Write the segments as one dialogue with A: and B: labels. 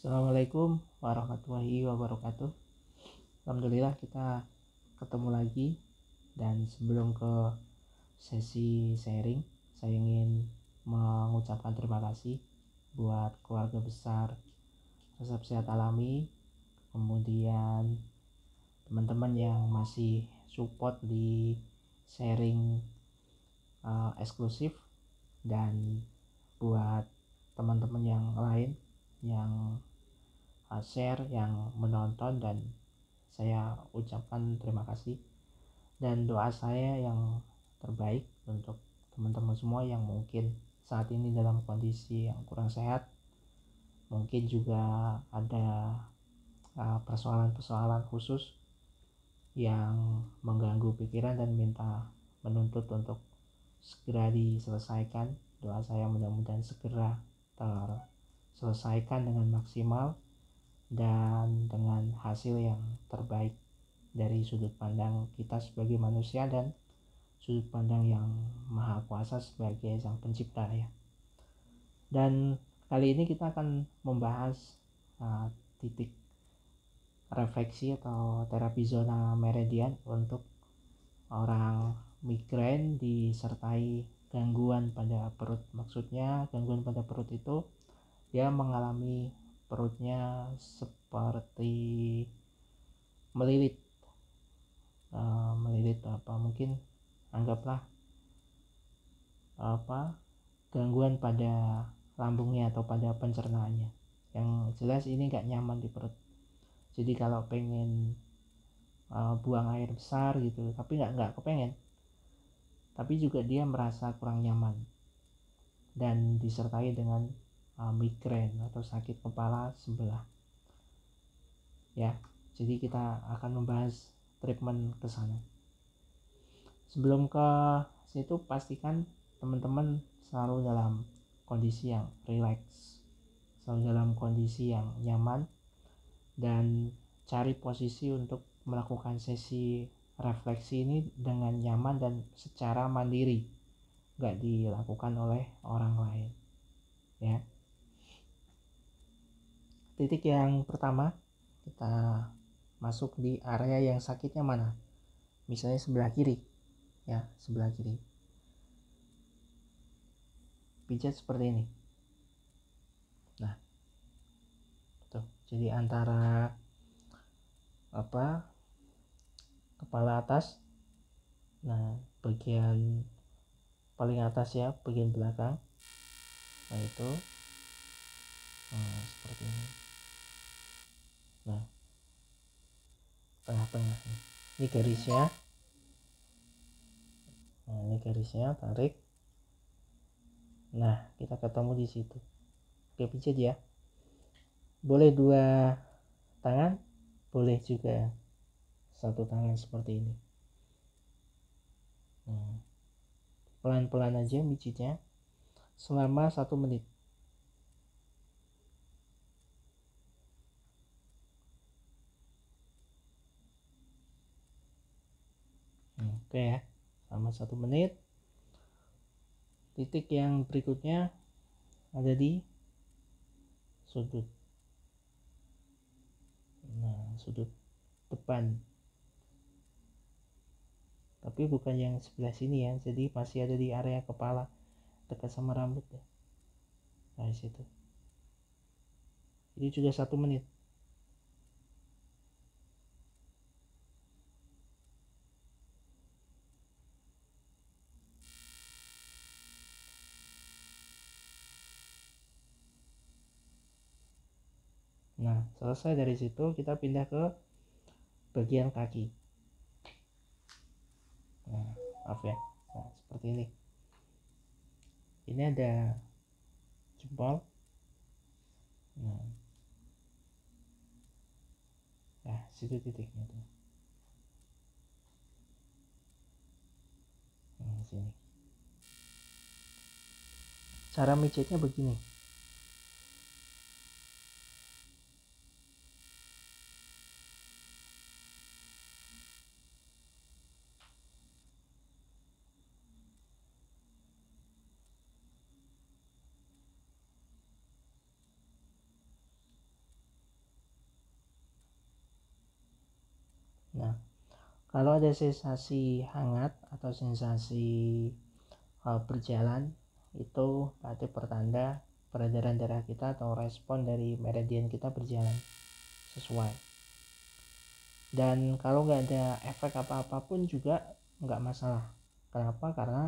A: Assalamualaikum warahmatullahi wabarakatuh. Alhamdulillah kita ketemu lagi dan sebelum ke sesi sharing, saya ingin mengucapkan terima kasih buat keluarga besar Resep Sehat Alami, kemudian teman-teman yang masih support di sharing uh, eksklusif dan buat teman-teman yang lain yang Uh, share, yang menonton dan saya ucapkan terima kasih dan doa saya yang terbaik untuk teman-teman semua yang mungkin saat ini dalam kondisi yang kurang sehat mungkin juga ada uh, persoalan-persoalan khusus yang mengganggu pikiran dan minta menuntut untuk segera diselesaikan doa saya mudah-mudahan segera terselesaikan dengan maksimal dan dengan hasil yang terbaik dari sudut pandang kita sebagai manusia dan sudut pandang yang maha kuasa sebagai sang pencipta ya dan kali ini kita akan membahas uh, titik refleksi atau terapi zona meridian untuk orang migrain disertai gangguan pada perut maksudnya gangguan pada perut itu dia mengalami perutnya seperti melilit uh, melilit apa mungkin anggaplah apa gangguan pada lambungnya atau pada pencernaannya yang jelas ini nggak nyaman di perut jadi kalau pengen uh, buang air besar gitu tapi nggak nggak kepengen tapi juga dia merasa kurang nyaman dan disertai dengan Eh, migrain atau sakit kepala sebelah ya jadi kita akan membahas treatment ke sana sebelum ke situ pastikan teman-teman selalu dalam kondisi yang relax selalu dalam kondisi yang nyaman dan cari posisi untuk melakukan sesi refleksi ini dengan nyaman dan secara mandiri nggak dilakukan oleh orang lain ya titik yang pertama kita masuk di area yang sakitnya mana misalnya sebelah kiri ya sebelah kiri pijat seperti ini nah tuh jadi antara apa kepala atas nah bagian paling atas ya bagian belakang nah itu nah, seperti ini nah tengah tengah ini garisnya nah ini garisnya tarik nah kita ketemu di situ oke pijat ya boleh dua tangan boleh juga satu tangan seperti ini nah, pelan-pelan nah, aja mijitnya selama satu menit oke ya selama satu menit titik yang berikutnya ada di sudut nah sudut depan tapi bukan yang sebelah sini ya jadi masih ada di area kepala dekat sama rambut ya nah situ ini juga satu menit selesai dari situ kita pindah ke bagian kaki. Nah, maaf ya. Nah, seperti ini. Ini ada jempol. Nah, nah situ titiknya tuh. Nah, sini. Cara micetnya begini. ya kalau ada sensasi hangat atau sensasi uh, berjalan itu berarti pertanda peredaran darah kita atau respon dari meridian kita berjalan sesuai dan kalau nggak ada efek apa apapun juga nggak masalah kenapa karena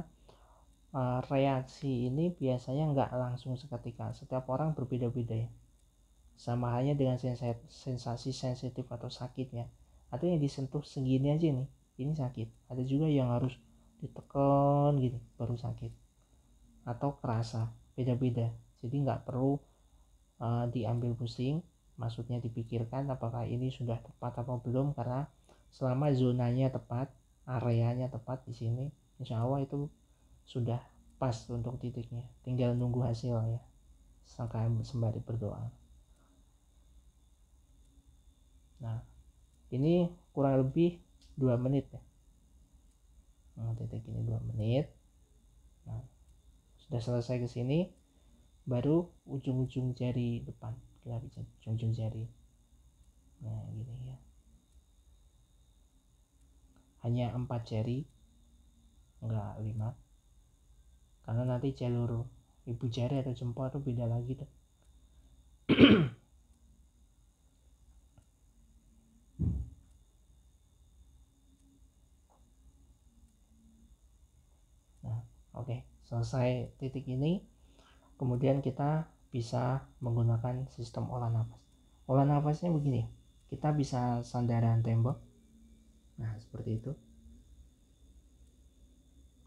A: uh, reaksi ini biasanya nggak langsung seketika setiap orang berbeda-beda ya sama halnya dengan sensasi sensitif atau sakitnya ada yang disentuh segini aja nih ini sakit ada juga yang harus ditekan gitu baru sakit atau kerasa beda-beda jadi nggak perlu uh, diambil pusing maksudnya dipikirkan apakah ini sudah tepat atau belum karena selama zonanya tepat areanya tepat di sini insya Allah itu sudah pas untuk titiknya tinggal nunggu hasil ya sembari berdoa ini kurang lebih 2 menit ya nah, titik ini 2 menit nah, sudah selesai ke sini baru ujung-ujung jari depan kita bisa ujung-ujung jari nah gini ya hanya empat jari enggak lima karena nanti jalur ibu jari atau jempol itu beda lagi tuh Oke, selesai titik ini, kemudian kita bisa menggunakan sistem olah nafas. Olah nafasnya begini, kita bisa sandaran tembok, nah seperti itu.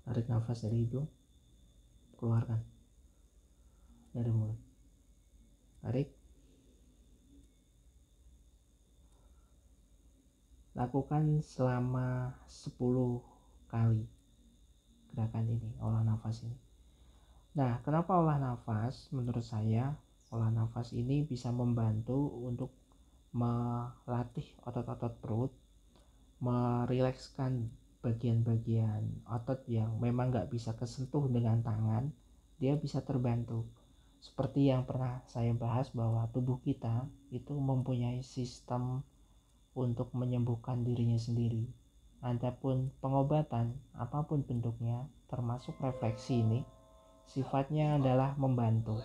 A: Tarik nafas dari hidung, keluarkan dari mulut. Tarik, lakukan selama 10 kali gerakan ini, olah nafas ini. Nah, kenapa olah nafas? Menurut saya, olah nafas ini bisa membantu untuk melatih otot-otot perut, merilekskan bagian-bagian otot yang memang nggak bisa kesentuh dengan tangan, dia bisa terbantu. Seperti yang pernah saya bahas bahwa tubuh kita itu mempunyai sistem untuk menyembuhkan dirinya sendiri Adapun pengobatan, apapun bentuknya, termasuk refleksi ini, sifatnya adalah membantu,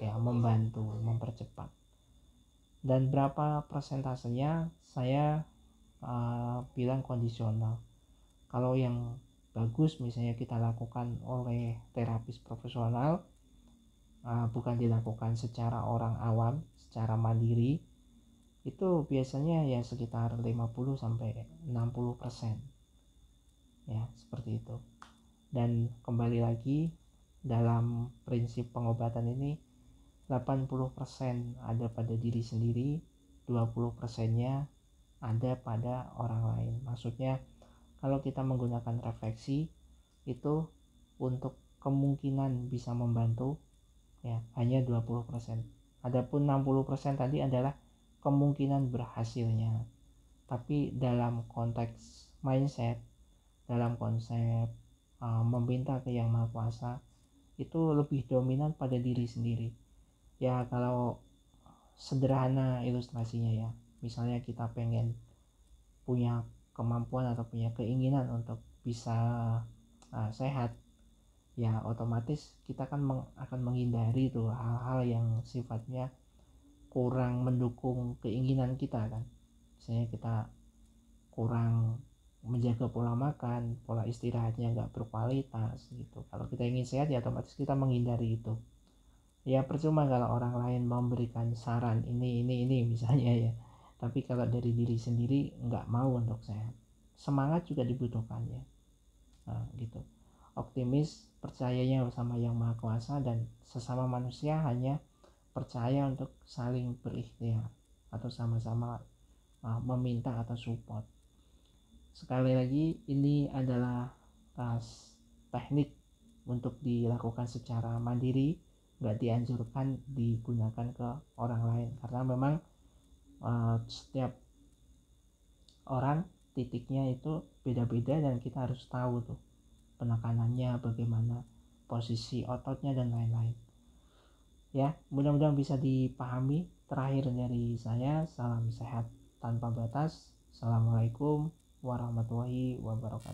A: ya membantu, mempercepat. Dan berapa persentasenya saya uh, bilang kondisional. Kalau yang bagus misalnya kita lakukan oleh terapis profesional, uh, bukan dilakukan secara orang awam, secara mandiri, itu biasanya ya sekitar 50 sampai 60 persen ya seperti itu dan kembali lagi dalam prinsip pengobatan ini 80% persen ada pada diri sendiri 20 persennya ada pada orang lain maksudnya kalau kita menggunakan refleksi itu untuk kemungkinan bisa membantu ya hanya 20% persen adapun 60% persen tadi adalah kemungkinan berhasilnya tapi dalam konteks mindset dalam konsep uh, meminta ke yang maha kuasa itu lebih dominan pada diri sendiri ya kalau sederhana ilustrasinya ya misalnya kita pengen punya kemampuan atau punya keinginan untuk bisa uh, sehat ya otomatis kita kan meng, akan menghindari tuh hal-hal yang sifatnya kurang mendukung keinginan kita kan misalnya kita kurang menjaga pola makan pola istirahatnya nggak berkualitas gitu kalau kita ingin sehat ya otomatis kita menghindari itu ya percuma kalau orang lain memberikan saran ini ini ini misalnya ya tapi kalau dari diri sendiri nggak mau untuk sehat semangat juga dibutuhkan ya nah, gitu optimis percayanya sama yang maha kuasa dan sesama manusia hanya percaya untuk saling berikhtiar atau sama-sama uh, meminta atau support sekali lagi ini adalah tas teknik untuk dilakukan secara mandiri nggak dianjurkan digunakan ke orang lain karena memang uh, setiap orang titiknya itu beda-beda dan kita harus tahu tuh penekanannya bagaimana posisi ototnya dan lain-lain ya mudah-mudahan bisa dipahami terakhir dari saya salam sehat tanpa batas assalamualaikum warahmatullahi wabarakatuh